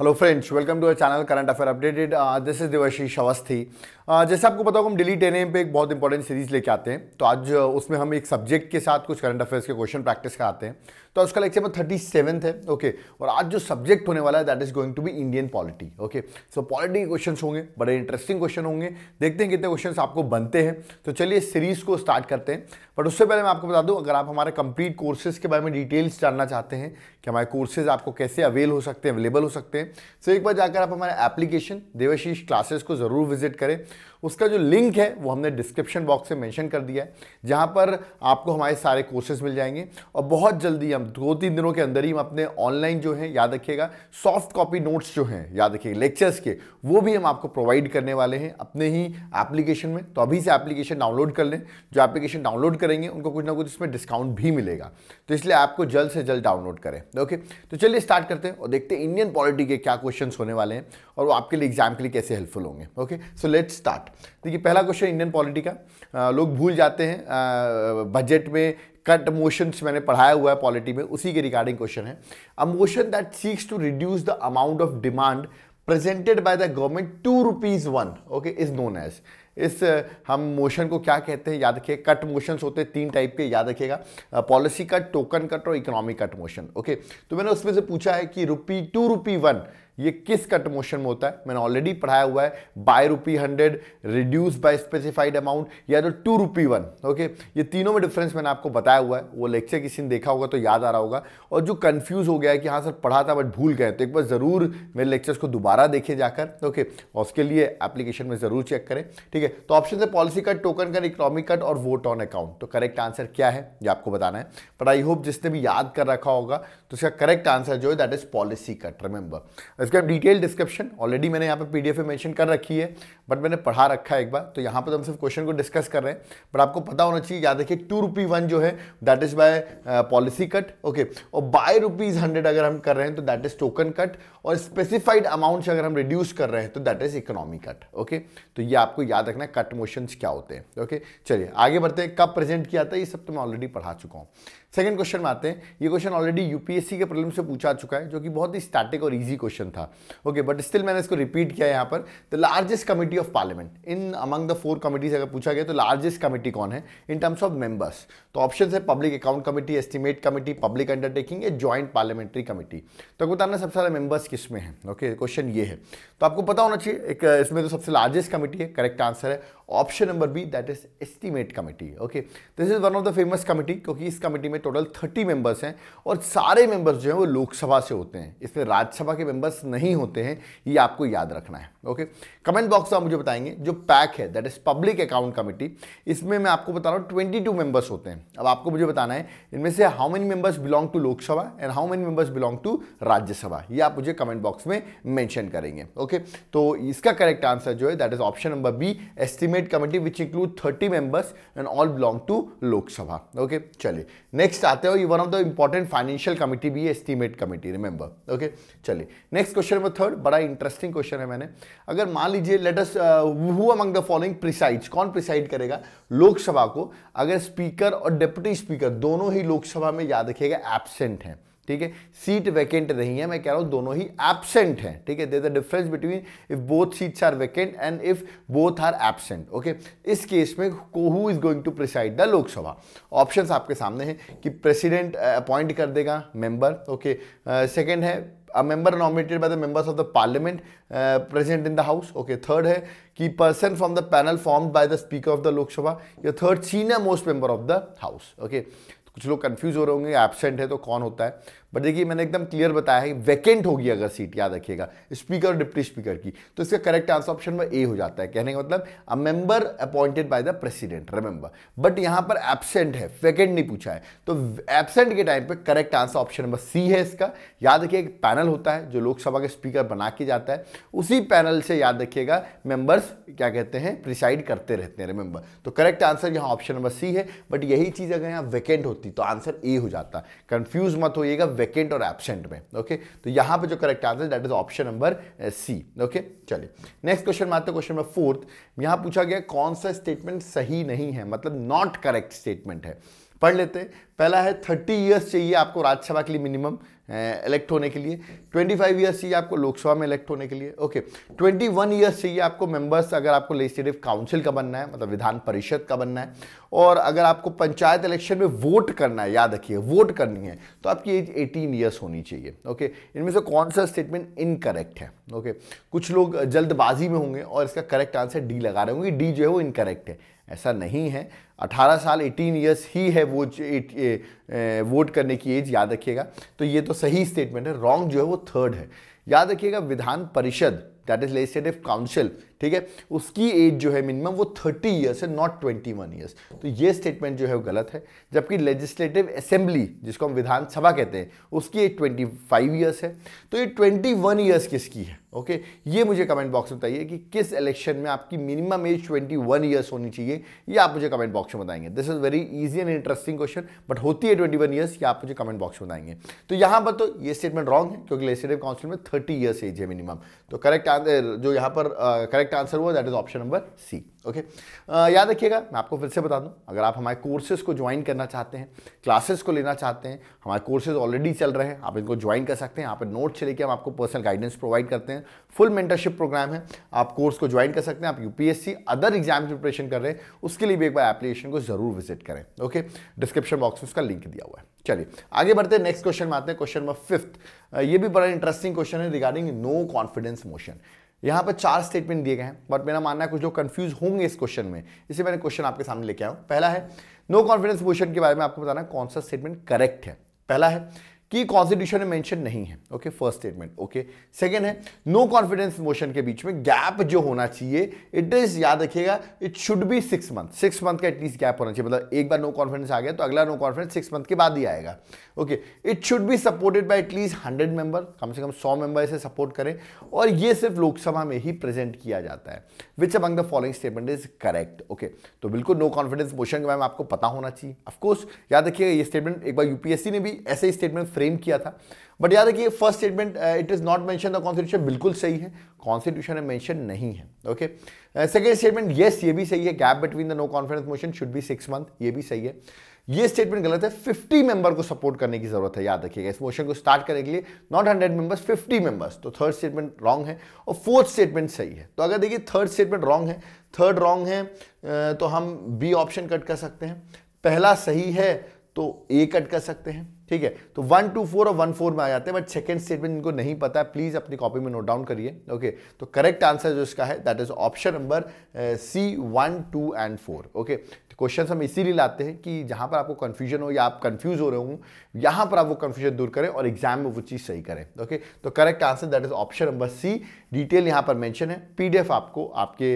hello friends welcome to our channel current affair updated this is Devashish Awasthi जैसे आपको पता होगा हम डेली टेन एम पे एक बहुत इंपॉर्टेंट सीरीज लेके आते हैं तो आज uh, उसमें हम एक सब्जेक्ट के साथ कुछ करंट अफेयर्स के क्वेश्चन प्रैक्टिस कराते हैं तो उसका लेक्चर में थर्टी सेवन्थ है ओके okay, और आज जो सब्जेक्ट होने वाला है that is going to be Indian polity okay so polity के क्वेश्चन होंगे बड़े इंटरेस्टिंग क्वेश्चन होंगे देखते हैं कितने क्वेश्चन आपको बनते हैं तो चलिए सीरीज को स्टार्ट करते हैं बट उससे पहले मैं आपको बता दूं अगर आप हमारे कंप्लीट कोर्सेज के बारे में डिटेल्स जानना चाहते हैं कि हमारे कोर्सेज आपको कैसे अवेल हो सकते हैं अवेलेबल हो सकते हैं तो एक बार जाकर आप हमारे एप्लीकेशन देवाशीष क्लासेस को ज़रूर विजिट करें उसका जो लिंक है वो हमने डिस्क्रिप्शन बॉक्स में मेंशन कर दिया है जहाँ पर आपको हमारे सारे कोर्सेज मिल जाएंगे और बहुत जल्दी हम दो तीन दिनों के अंदर ही हम अपने ऑनलाइन जो है याद रखिएगा सॉफ्ट कॉपी नोट्स जो हैं याद रखिएगा लेक्चर्स के वो भी हम आपको प्रोवाइड करने वाले हैं अपने ही एप्लीकेशन में तो अभी से एप्लीकेशन डाउनलोड कर लें जो एप्लीकेशन डाउनलोड करेंगे उनको कुछ ना कुछ इसमें डिस्काउंट भी मिलेगा तो इसलिए आपको जल्द से जल्द डाउनलोड करें ओके तो चलिए स्टार्ट करते हैं और देखते हैं इंडियन पॉलिटी के क्या क्वेश्चन होने वाले हैं और वो आपके लिए एग्जाम के लिए कैसे हेल्पफुल होंगे ओके सो लेट्स स्टार्ट देखिए पहला क्वेश्चन इंडियन पॉलिटी का लोग भूल जाते हैं बजट में कट मोशंस मैंने पढ़ाया हुआ है पॉलिटी में उसी के रिगार्डिंग क्वेश्चन है a motion that seeks to reduce the amount of demand presented by the government to rupees one okay is known as इस हम मोशन को क्या कहते हैं याद रखिए कट मोशंस होते हैं तीन टाइप के याद रखिएगा पॉलिसी कट टोकन कट और इकोनॉमिक कट मोशन ओके तो मैंने उसमें से पूछा है कि रुपी टू रुपी वन ये किस कट मोशन में होता है मैंने ऑलरेडी पढ़ाया हुआ है by rupee hundred reduce by specified amount या तो टू रुपी वन ओके ये तीनों में डिफरेंस मैंने आपको बताया हुआ है वो लेक्चर किसी ने देखा होगा तो याद आ रहा होगा और जो कंफ्यूज हो गया है कि हाँ सर पढ़ा था बट भूल गए तो एक बार ज़रूर मेरे लेक्चर्स को दोबारा देखे जाकर ओके और उसके लिए एप्लीकेशन में ज़रूर चेक करें ठीक है तो ऑप्शन है policy cut token cut economic cut और वोट ऑन अकाउंट तो करेक्ट आंसर क्या है ये आपको बताना है बट आई होप जिसने भी याद कर रखा होगा तो इसका करेक्ट आंसर जो है that is policy cut remember इसका डिटेल डिस्क्रिप्शन ऑलरेडी मैंने यहाँ पे पीडीएफ में मेंशन कर रखी है बट मैंने पढ़ा रखा है एक बार तो यहाँ पर तो हम सिर्फ क्वेश्चन को डिस्कस कर रहे हैं बट आपको पता होना चाहिए याद रखिए टू रुपी वन जो है that is by policy cut okay और बाय रुपीज़ हंड्रेड अगर हम कर रहे हैं तो दैट इज टोकन कट और स्पेसिफाइड अमाउंट से अगर हम रिड्यूस कर रहे हैं तो that is economy cut okay तो ये आपको याद रखना कट मोशन क्या होते हैं ओके चलिए आगे बढ़ते हैं कब प्रेजेंट किया था ये सब तो मैं ऑलरेडी पढ़ा चुका हूँ सेकंड क्वेश्चन में आते हैं ये क्वेश्चन ऑलरेडी यूपीएससी के प्रॉब्लम से पूछा चुका है जो कि बहुत ही स्टैटिक और इजी क्वेश्चन था ओके बट स्टिल मैंने इसको रिपीट किया यहाँ पर the largest committee committee of parliament in among the four committees अगर पूछा गया तो लार्जेस्ट कमेटी कौन है इन टर्म्स ऑफ मेंबर्स तो ऑप्शन है public account committee estimate committee public undertaking या ज्वाइंट पार्लियामेंट्री कमेटी तो आपको बताना सबसे सारे मेंबर्स किस में है ओके क्वेश्चन ये है तो आपको पता होना चाहिए एक इसमें तो सबसे लार्जेस्ट कमेटी है करेक्ट आंसर है option number B that is estimate committee okay this is one of the famous committee क्योंकि इस कमेटी में टोटल थर्टी मेंबर्स हैं और सारे मेंबर्स जो हैं वो लोकसभा से होते हैं इसमें राज्यसभा के मेंबर्स नहीं होते हैं ये आपको याद रखना है ओके कमेंट बॉक्स में मुझे बताएंगे जो पैक है that is public account committee इसमें मैं आपको बता रहा हूँ ट्वेंटी टू मेंबर्स होते हैं अब आपको मुझे बताना है इनमें से how many members belong to Lok Sabha and how many members belong to Rajya Sabha ये आप मुझे कमेंट बॉक्स में मैंशन करेंगे ओके तो इसका करेक्ट आंसर जो है that is option number B estimate committee which include thirty members and all belong to Lok Sabha okay चलिए नेक्स्ट आते हो ये one of the important financial committee भी है एस्टिमेट कमेटी रिमेंबर ओके चलिए नेक्स्ट क्वेश्चन नंबर थर्ड बड़ा interesting question है मैंने अगर मान लीजिए let's who among the following preside कौन प्रिसाइड करेगा लोकसभा को अगर स्पीकर और डिप्टी स्पीकर दोनों ही लोकसभा में याद रखिएगा एबसेंट हैं ठीक है सीट वैकेंट रही है मैं कह रहा हूं दोनों ही एबसेंट हैं ठीक है there the difference between if both seats are vacant and if both are absent okay इस केस में को who is going to preside the Lok Sabha options आपके सामने हैं कि प्रेसिडेंट अपॉइंट कर देगा मेंबर ओके सेकंड है a member nominated by the members of the parliament uh, present in the house okay third hai ki person from the panel formed by the speaker of the lok sabha ye third senior most member of the house okay कुछ लोग confuse हो रहे होंगे absent है तो कौन होता है बट देखिए मैंने एकदम क्लियर बताया है वैकेंट होगी अगर सीट याद रखिएगा स्पीकर और डिप्टी स्पीकर की तो इसका करेक्ट आंसर ऑप्शन में ए हो जाता है कहने का मतलब a member appointed by the president remember but यहाँ पर एबसेंट है वैकेंट नहीं पूछा है तो एबसेंट के टाइम पर correct answer option number C है इसका याद रखिए एक पैनल होता है जो लोकसभा के स्पीकर बना के जाता है उसी पैनल से याद रखिएगा मेंबर्स क्या कहते हैं प्रिसाइड करते रहते हैं रिमेंबर तो करेक्ट आंसर यहाँ ऑप्शन नंबर सी है बट यही चीज़ अगर यहाँ वैकेंट होती तो आंसर ए हो जाता कंफ्यूज मत होइएगा वैकेंट और एबसेंट में ओके तो यहां पे जो correct answer that is option number C okay चलिए नेक्स्ट क्वेश्चन में आते क्वेश्चन नंबर फोर्थ यहां पूछा गया कौन सा स्टेटमेंट सही नहीं है मतलब नॉट करेक्ट स्टेटमेंट है पढ़ लेते पहला है थर्टी ईयर्स चाहिए आपको राज्यसभा के लिए मिनिमम इलेक्ट होने के लिए 25 फाइव ईयर्स चाहिए आपको लोकसभा में इलेक्ट होने के लिए ओके 21 वन ईयर्स चाहिए आपको मेंबर्स अगर आपको लेजिस्लेटिव काउंसिल का बनना है मतलब विधान परिषद का बनना है और अगर आपको पंचायत इलेक्शन में वोट करना है याद रखिए वोट करनी है तो आपकी एज 18 ईयर्स होनी चाहिए ओके इनमें से कौन सा स्टेटमेंट इनकरेक्ट है ओके कुछ लोग जल्दबाजी में होंगे और इसका करेक्ट आंसर डी लगा रहे होंगे डी जो है वो इनकरेक्ट है ऐसा नहीं है 18 साल 18 इयर्स ही है वो वोट करने की एज याद रखिएगा तो ये तो सही स्टेटमेंट है रॉन्ग जो है वो थर्ड है याद रखिएगा विधान परिषद दैट इज लेजिस्लेटिव काउंसिल ठीक है उसकी एज जो है मिनिमम वो थर्टी ईयर्स है नॉट ट्वेंटी वन ईयर्स तो ये स्टेटमेंट जो है वो गलत है जबकि लेजिस्लेटिव असेंबली जिसको हम विधानसभा कहते हैं उसकी एज ट्वेंटी फाइव ईयर्स है तो ये ट्वेंटी वन ईयर्स किसकी है ओके ये मुझे कमेंट बॉक्स में बताइए कि किस इलेक्शन में आपकी मिनिमम एज वन ईयर्स होनी चाहिए ये आप मुझे कमेंट बॉक्स में बताएंगे this is very easy and interesting question but होती है वन ईयर्स ये आप मुझे कमेंट बॉक्स में बताएंगे तो यहाँ पर तो ये स्टेटमेंट रॉन्ग है क्योंकि लेजिस्लेटिव काउंसिल में थर्टी ईयर्स एज है मिनिमम तो करेक्ट आंसर जो यहाँ पर करेक्ट करेक्ट आंसर हुआ that is option number C okay याद रखिएगा मैं आपको फिर से बता दूं अगर आप हमारे कोर्सेज को ज्वाइन करना चाहते हैं क्लासेस को लेना चाहते हैं हमारे कोर्सेज ऑलरेडी चल रहे हैं आप इनको ज्वाइन कर सकते हैं आप पर नोट्स लेके हम आपको पर्सनल गाइडेंस प्रोवाइड करते हैं फुल मेंटरशिप प्रोग्राम है आप कोर्स को ज्वाइन कर सकते हैं आप यूपीएससी अदर एग्जाम की प्रिपरेशन कर रहे हैं उसके लिए भी एक बार एप्लीकेशन को जरूर विजिट करें ओके डिस्क्रिप्शन बॉक्स में उसका लिंक दिया हुआ है चलिए आगे बढ़ते हैं नेक्स्ट क्वेश्चन में आते हैं क्वेश्चन नंबर फिफ्थ ये भी बड़ा इंटरेस्टिंग क्वेश्चन है रिगार्डिंग नो कॉन्फिडेंस मोशन यहां पर चार स्टेटमेंट दिए गए हैं बट मेरा मानना है कुछ लोग कंफ्यूज होंगे इस क्वेश्चन में इसलिए मैंने क्वेश्चन आपके सामने लेके आया हूँ पहला है नो कॉन्फिडेंस क्वेश्चन के बारे में आपको बताना कौन सा स्टेटमेंट करेक्ट है पहला है कि कॉन्स्टिट्यूशन में मेंशन नहीं है okay first statement okay second है नो कॉन्फिडेंस मोशन के बीच में गैप जो होना चाहिए इट इज याद रखिएगा it should be six month six month का एटलीस्ट गैप होना चाहिए मतलब एक बार नो कॉन्फिडेंस आ गया तो अगला नो कॉन्फिडेंस सिक्स मंथ के बाद ही आएगा okay it should be supported by at least hundred member कम से कम सौ मेंबर इसे सपोर्ट करें और ये सिर्फ लोकसभा में ही प्रेजेंट किया जाता है which among the following statement is correct okay तो बिल्कुल नो कॉन्फिडेंस मोशन के में आपको पता होना चाहिए ऑफकोर्स याद रखिएगा ये स्टेटमेंट एक बार यूपीएससी ने भी ऐसे ही स्टेटमेंट फ्रेम किया था बट याद रखिए first statement it is not mention the constitution बिल्कुल सही है कॉन्स्टिट्यूशन में मैंशन नहीं है ओके सेकेंड स्टेटमेंट येस ये भी सही है gap between the no confidence motion should be six month ये भी सही है ये स्टेटमेंट गलत है 50 मेंबर को सपोर्ट करने की जरूरत है याद रखिएगा इस मोशन को स्टार्ट करने के लिए नॉट 100 मेंबर्स 50 मेंबर्स तो थर्ड स्टेटमेंट रॉन्ग है और फोर्थ स्टेटमेंट सही है तो अगर देखिए थर्ड स्टेटमेंट रॉन्ग है थर्ड रॉन्ग है uh, तो हम बी ऑप्शन कट कर सकते हैं पहला सही है तो ए कट कर सकते हैं ठीक है तो वन टू फोर और वन फोर में आ जाते हैं बट सेकेंड स्टेटमेंट इनको नहीं पता है प्लीज़ अपनी कॉपी में नोट डाउन करिए ओके तो करेक्ट आंसर जो इसका है that is option number C one two and four okay question हम इसीलिए लाते हैं कि जहां पर आपको कन्फ्यूजन हो या आप कंफ्यूज हो रहे हो यहां पर आप वो कन्फ्यूजन दूर करें और एग्जाम में वो चीज़ सही करें ओके तो correct answer that is option number C detail यहाँ पर मेंशन है पीडीएफ आपको आपके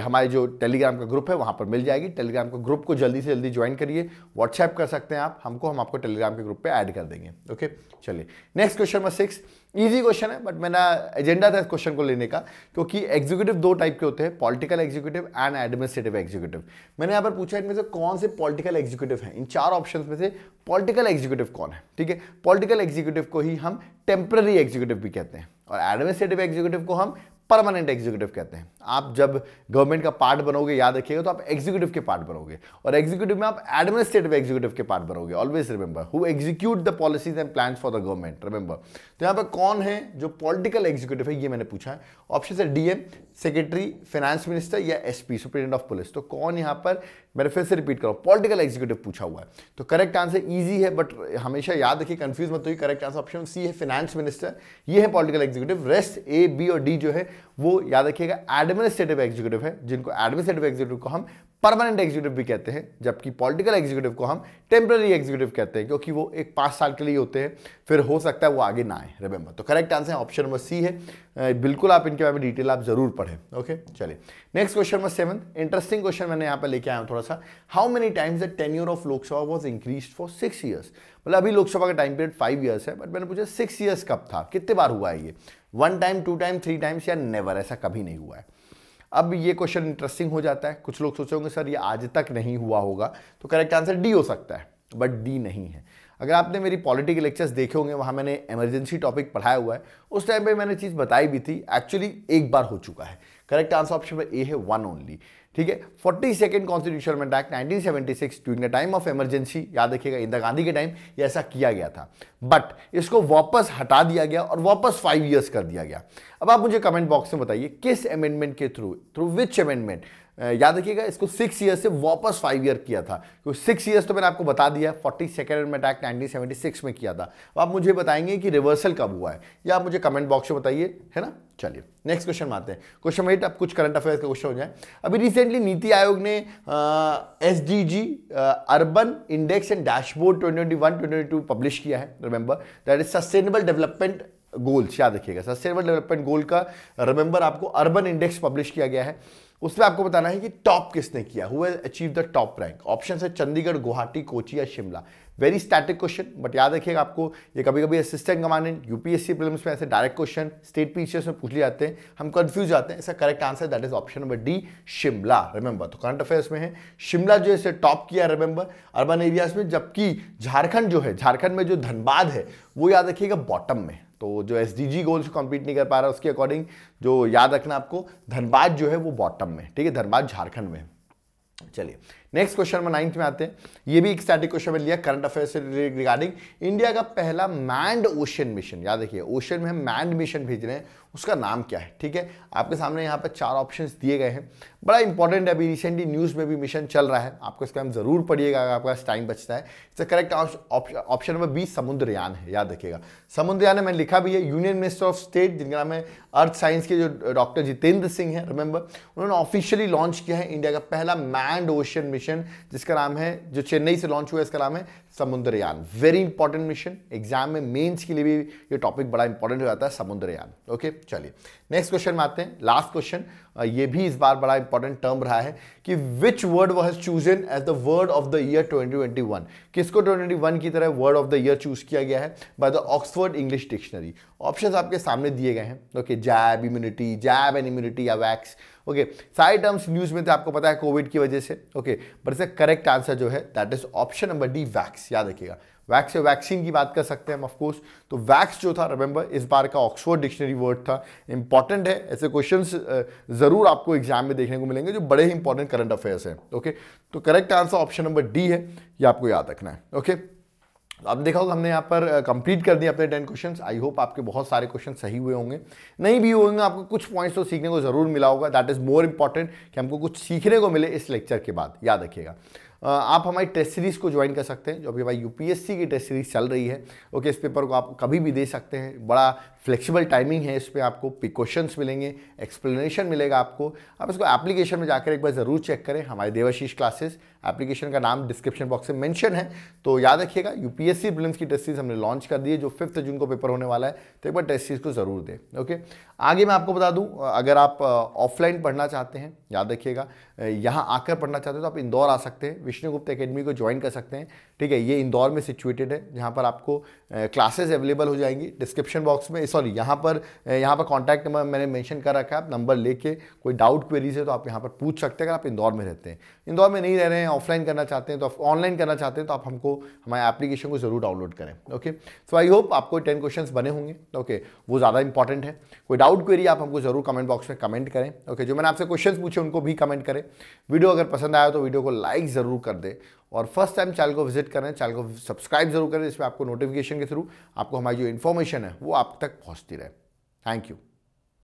हमारे जो टेलीग्राम का ग्रुप है वहाँ पर मिल जाएगी टेलीग्राम का ग्रुप को जल्दी से जल्दी ज्वाइन करिए व्हाट्सएप कर सकते हैं आप हमको हम आपको टेलीग्राम के ग्रुप पर ऐड कर देंगे ओके चलिए next question number six easy question है बट मेरा एजेंडा था इस क्वेश्चन को लेने का क्योंकि एग्जीक्यूटिव दो टाइप के होते हैं political executive and administrative executive मैंने यहाँ पर पूछा इनमें से कौन से पॉलिटिकल एग्जीक्यूटिव हैं इन चार ऑप्शन में से पॉलिटिकल एग्जीक्यूटिव कौन है ठीक है पॉलिटिकल एग्जीक्यूटिव को ही हम टेम्प्रेरी एग्जीक्यूटिव भी कहते हैं और एडमिनिस्ट्रेटिव एग्जीक्यूटिव को हम परमानेंट एग्जीक्यूटिव कहते हैं आप जब गवर्नमेंट का पार्ट बनोगे याद रखिएगा तो आप एग्जीक्यूटिव के पार्ट बनोगे और एग्जीक्यूटिव में आप एडमिनिस्ट्रेटिव एग्जीक्यूटिव के पार्ट बनोगे always remember who execute the policies and plan for the government remember तो यहां पर कौन है जो पॉलिटिकल एग्जीक्यूटिव है ये मैंने पूछा है ऑप्शन है डीएम सेक्रेटरी फाइनेंस मिनिस्टर या एसपी सुप्रिंटेंडेंट ऑफ पुलिस तो कौन यहां पर मैंने फिर से रिपीट करो पॉलिटिकल एग्जीक्यूटिव पूछा हुआ है तो करेक्ट आंसर ईजी है बट हमेशा याद रखिए कन्फ्यूज मत हो करेक्ट आंसर ऑप्शन सी है फाइनेंस मिनिस्टर ये है political executive rest A B और डी जो है वो याद रखिएगा एडमिनिस्ट्रेटिव एग्जीक्यूटिव है जिनको एडमिनिस्ट्रेटिव एग्जीक्यूटिव को हम परमानेंट एग्जीक्यूटिव भी कहते हैं जबकि पॉलिटिकल एग्जीक्यूटिव को हम टेम्प्ररी एग्जीक्यूटिव कहते हैं क्योंकि वो एक पांच साल के लिए होते हैं फिर हो सकता है वो आगे ना आए रिमेंबर तो correct answer option number C है बिल्कुल आप इनके बारे में डिटेल आप जरूर पढ़ें ओके चलिए next question number seven interesting question मैंने यहाँ पर लेके आया हूँ थोड़ा सा how many times the tenure of Lok Sabha was increase for six years मतलब अभी लोकसभा का टाइम पीरियड फाइव ईयर्स है बट मैंने पूछा सिक्स ईयर्स कब था कितने बार हुआ है ये one time two time three times या नेवर ऐसा कभी नहीं हुआ है अब ये क्वेश्चन इंटरेस्टिंग हो जाता है कुछ लोग सोचेंगे सर ये आज तक नहीं हुआ होगा तो करेक्ट आंसर डी हो सकता है बट डी नहीं है अगर आपने मेरी पॉलिटिकल लेक्चर्स देखे होंगे वहाँ मैंने इमरजेंसी टॉपिक पढ़ाया हुआ है उस टाइम पे मैंने चीज़ बताई भी थी एक्चुअली एक बार हो चुका है करेक्ट आंसर ऑप्शन ए है वन ओनली ठीक है forty second constitution seventy six during the time of emergency याद रखिएगा इंदिरा गांधी के टाइम ये ऐसा किया गया था बट इसको वापस हटा दिया गया और वापस फाइव ईयर्स कर दिया गया अब आप मुझे कमेंट बॉक्स में बताइए किस अमेंडमेंट के थ्रू थ्रू विच अमेंडमेंट याद रखिएगा इसको सिक्स ईयर से वापस फाइव ईयर किया था क्योंकि सिक्स ईयर्स तो मैंने आपको बता दिया फोर्टी सेकेंड में अटैक सिक्स में किया था अब आप मुझे बताएंगे कि रिवर्सल कब हुआ है या आप मुझे कमेंट बॉक्स में बताइए है ना चलिए नेक्स्ट क्वेश्चन में आते हैं क्वेश्चन एट अब कुछ करंट अफेयर्स का क्वेश्चन हो जाए अभी रिसेंटली नीति आयोग ने S D G urban index and dashboard twenty twenty twenty two publish किया है remember that is sustainable development goals याद रखिएगा सस्टेनेबल डेवलपमेंट गोल का रिमेंबर आपको अर्बन इंडेक्स पब्लिश किया गया है उसमें आपको बताना है कि टॉप किसने किया हुए achieve the top rank option है चंडीगढ़ गुवाहाटी कोची या Shimla very static question but याद रखिएगा आपको ये कभी कभी असिस्टेंट कमांडेंट यूपीएससी प्रीलिम्स में ऐसे डायरेक्ट क्वेश्चन स्टेट पीचर्स में पूछ लिए जाते हैं हम कंफ्यूज जाते हैं इसका correct answer that is option number D Shimla remember तो करंट अफेयर्स में है शिमला जो इसे टॉप किया रिमेंबर अर्बन एरियाज में जबकि झारखंड जो है झारखंड में जो धनबाद है वो याद रखिएगा बॉटम में तो जो S D G goals complete नहीं कर पा रहा उसके अकॉर्डिंग जो याद रखना आपको धनबाद जो है वो बॉटम में ठीक है धनबाद झारखंड में चलिए नेक्स्ट क्वेश्चन नंबर नाइन्थ में आते हैं ये भी एक स्टैटिक क्वेश्चन में लिया करंट अफेयर से रिगार्डिंग इंडिया का पहला मैंड ओशन मिशन याद रखिए ओशन में हम मैंड मिशन भेज रहे हैं उसका नाम क्या है ठीक है आपके सामने यहाँ पर चार ऑप्शन दिए गए हैं बड़ा इंपॉर्टेंट अभी रिसेंटली न्यूज़ में भी मिशन चल रहा है आपको इसका हम जरूर पढ़िएगा अगर आपका टाइम बचता है इसका correct option number B Samudrayaan है याद रखिएगा समुद्रयान में मैंने लिखा भी है यूनियन मिनिस्टर ऑफ स्टेट जिनका नाम है अर्थ साइंस के जो डॉक्टर जितेंद्र सिंह है रिमेंबर उन्होंने ऑफिशियली लॉन्च किया है इंडिया का पहला मैंड ओशन मिशन मिशन जिसका नाम है जो चेन्नई से लॉन्च हुआ इसका नाम है Samudrayaan very important mission exam में मेंस के लिए भी ये टॉपिक बड़ा इंपॉर्टेंट हो जाता है समुद्रयान ओके चलिए नेक्स्ट क्वेश्चन में आते हैं लास्ट क्वेश्चन ये भी इस बार बड़ा इंपॉर्टेंट टर्म रहा है कि which word was in as the word of the year 2021 किसको 2021 की तरह word of the year choose किया गया है by the Oxford English dictionary option आपके सामने दिए गए हैं okay jab immunity jab and immunity या वैक्स ओके सारे टर्म्स न्यूज में थे तो आपको पता है कोविड की वजह से ओके बट इसका करेक्ट आंसर जो है that is option number D vax याद रखिएगा वैक्स या वैक्सीन की बात कर सकते हैं हम ऑफकोर्स तो वैक्स जो था रिमेंबर इस बार का ऑक्सफोर्ड डिक्शनरी वर्ड था इंपॉर्टेंट है ऐसे क्वेश्चन ज़रूर आपको एग्जाम में देखने को मिलेंगे जो बड़े ही इंपॉर्टेंट करंट अफेयर्स हैं ओके तो correct answer option number D है ये आपको याद रखना है ओके तो अब देखा होगा हमने यहाँ पर कंप्लीट कर दिया अपने टेन क्वेश्चंस आई होप आपके बहुत सारे क्वेश्चन सही हुए होंगे नहीं भी होंगे आपको कुछ पॉइंट्स तो सीखने को जरूर मिला होगा दैट इज़ मोर इंपॉर्टेंट कि हमको कुछ सीखने को मिले इस लेक्चर के बाद याद रखिएगा आप हमारी टेस्ट सीरीज़ को ज्वाइन कर सकते हैं जो अभी हमारी यूपीएससी की टेस्ट सीरीज़ चल रही है ओके इस पेपर को आप कभी भी दे सकते हैं बड़ा फ्लेक्सिबल टाइमिंग है इस पर आपको प्रिकॉशंस मिलेंगे एक्सप्लेनेशन मिलेगा आपको आप इसको एप्लीकेशन में जाकर एक बार ज़रूर चेक करें हमारे देवाशीष क्लासेस एप्लीकेशन का नाम डिस्क्रिप्शन बॉक्स में मेंशन है तो याद रखिएगा यूपीएससी बिल्स की टेस्ट सीरीज हमने लॉन्च कर दी है जो फिफ्थ जून को पेपर होने वाला है तो एक बार टेस्ट सीरीज को ज़रूर दें ओके आगे मैं आपको बता दूँ अगर आप ऑफलाइन पढ़ना चाहते हैं याद रखिएगा यहाँ आकर पढ़ना चाहते हैं तो आप इंदौर आ सकते हैं विष्णुगुप्त अकेडमी को ज्वाइन कर सकते हैं ठीक है ये इंदौर में सिचुएटेड है जहाँ पर आपको क्लासेज अवेलेबल हो जाएंगी डिस्क्रिप्शन बॉक्स में इस सॉरी यहाँ पर यहाँ पर कॉन्टैक्ट नंबर मैंने मैंशन कर रखा है आप नंबर लेके कोई डाउट क्वेरीज है तो आप यहाँ पर पूछ सकते हैं अगर आप इंदौर में रहते हैं इंदौर में नहीं रह रहे हैं ऑफलाइन करना चाहते हैं तो आप ऑनलाइन करना चाहते हैं तो आप हमको हमारे एप्लीकेशन को ज़रूर डाउनलोड करें ओके सो आई होप आपको टेन क्वेश्चन बने होंगे ओके वो ज़्यादा इंपॉर्टेंट है कोई डाउट क्वेरी आप हमको ज़रूर कमेंट बॉक्स में कमेंट करें ओके जो मैंने आपसे क्वेश्चन पूछे उनको भी कमेंट करें वीडियो अगर पसंद आया तो वीडियो को लाइक ज़रूर कर दें और फर्स्ट टाइम चैनल को विजिट करें चैनल को सब्सक्राइब जरूर करें इसमें आपको नोटिफिकेशन के थ्रू आपको हमारी जो इन्फॉर्मेशन है वो आप तक पहुँचती रहे थैंक यू